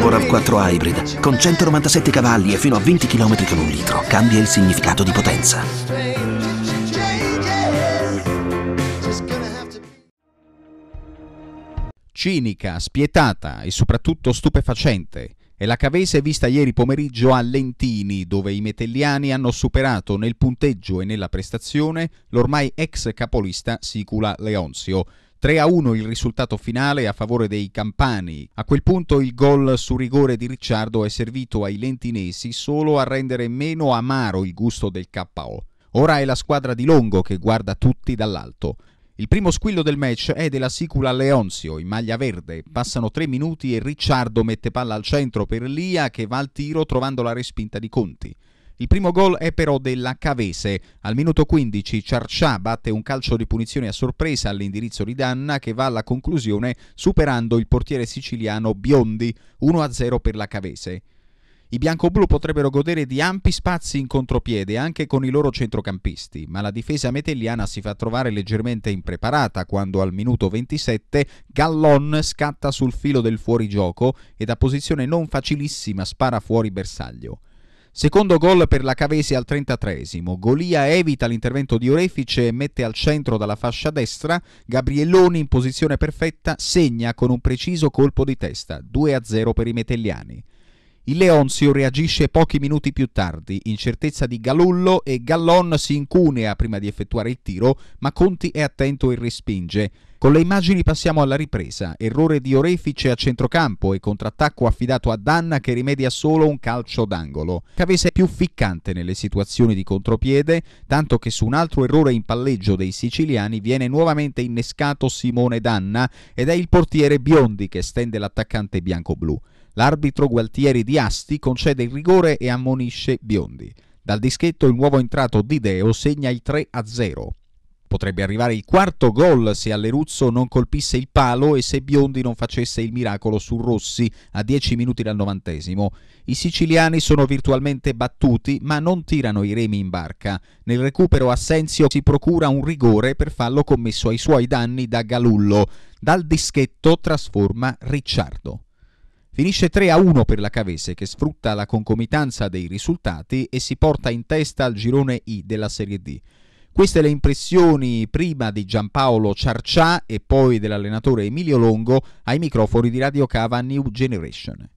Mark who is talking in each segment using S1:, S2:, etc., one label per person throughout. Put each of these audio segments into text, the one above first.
S1: nuovo RAV4 Hybrid con 197 cavalli e fino a 20 km con un litro. Cambia il significato di potenza. Cinica, spietata e soprattutto stupefacente è la Cavese vista ieri pomeriggio a Lentini, dove i metelliani hanno superato nel punteggio e nella prestazione l'ormai ex capolista Sicula Leonzio. 3 a 1 il risultato finale a favore dei campani. A quel punto il gol su rigore di Ricciardo è servito ai lentinesi solo a rendere meno amaro il gusto del KO. Ora è la squadra di Longo che guarda tutti dall'alto. Il primo squillo del match è della Sicula Leonzio in maglia verde. Passano tre minuti e Ricciardo mette palla al centro per Lia che va al tiro trovando la respinta di Conti. Il primo gol è però della Cavese. Al minuto 15 Ciarcià batte un calcio di punizione a sorpresa all'indirizzo di Danna che va alla conclusione superando il portiere siciliano Biondi 1-0 per la Cavese. I bianco-blu potrebbero godere di ampi spazi in contropiede anche con i loro centrocampisti, ma la difesa metelliana si fa trovare leggermente impreparata quando al minuto 27 Gallon scatta sul filo del fuorigioco e da posizione non facilissima spara fuori bersaglio. Secondo gol per la Cavese al 33esimo. Golia evita l'intervento di Orefice e mette al centro dalla fascia destra. Gabrielloni in posizione perfetta segna con un preciso colpo di testa. 2-0 per i metelliani. Il Leonzio reagisce pochi minuti più tardi, incertezza di Galullo e Gallon si incunea prima di effettuare il tiro, ma Conti è attento e respinge. Con le immagini passiamo alla ripresa, errore di Orefice a centrocampo e contrattacco affidato a Danna che rimedia solo un calcio d'angolo. Cavese è più ficcante nelle situazioni di contropiede, tanto che su un altro errore in palleggio dei siciliani viene nuovamente innescato Simone Danna ed è il portiere Biondi che stende l'attaccante bianco-blu. L'arbitro Gualtieri di Asti concede il rigore e ammonisce Biondi. Dal dischetto il nuovo entrato Di Deo segna il 3-0. Potrebbe arrivare il quarto gol se Alleruzzo non colpisse il palo e se Biondi non facesse il miracolo su Rossi a 10 minuti dal novantesimo. I siciliani sono virtualmente battuti ma non tirano i remi in barca. Nel recupero Assenzio si procura un rigore per fallo commesso ai suoi danni da Galullo. Dal dischetto trasforma Ricciardo. Finisce 3 a 1 per la Cavese che sfrutta la concomitanza dei risultati e si porta in testa al girone I della Serie D. Queste le impressioni prima di Giampaolo Ciarcià e poi dell'allenatore Emilio Longo ai microfoni di Radio Cava New Generation.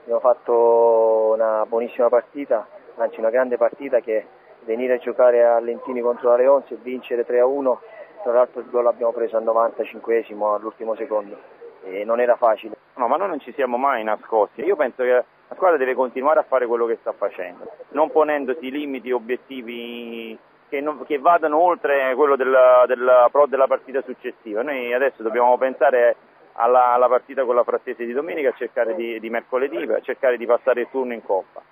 S2: Abbiamo fatto una buonissima partita, anzi una grande partita che venire a giocare a Lentini contro la Leonza e vincere 3 a 1, tra l'altro il gol l'abbiamo preso al 95 all'ultimo secondo e non era facile. No, ma noi non ci siamo mai nascosti. Io penso che la squadra deve continuare a fare quello che sta facendo, non ponendosi limiti, obiettivi che, non, che vadano oltre quello della, della, della, partita successiva. Noi adesso dobbiamo pensare alla, alla partita con la Frattese di domenica, cercare di, di mercoledì, cercare di passare il turno in Coppa.